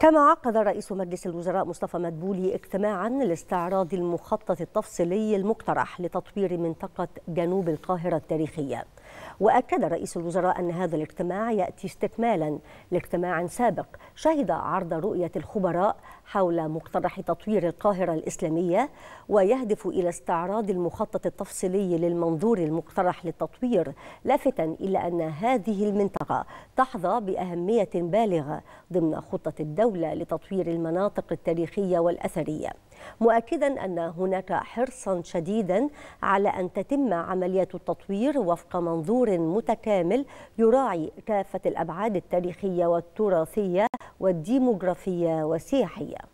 كما عقد رئيس مجلس الوزراء مصطفى مدبولي اجتماعا لاستعراض المخطط التفصيلي المقترح لتطوير منطقة جنوب القاهرة التاريخية وأكد رئيس الوزراء أن هذا الاجتماع يأتي استكمالا لاجتماع سابق شهد عرض رؤية الخبراء حول مقترح تطوير القاهرة الإسلامية ويهدف إلى استعراض المخطط التفصيلي للمنظور المقترح للتطوير لافتا إلى أن هذه المنطقة تحظى بأهمية بالغة ضمن خطة الدولة الدولة لتطوير المناطق التاريخية والأثرية مؤكدا أن هناك حرصا شديدا على أن تتم عمليات التطوير وفق منظور متكامل يراعي كافة الأبعاد التاريخية والتراثية والديموغرافية والسياحية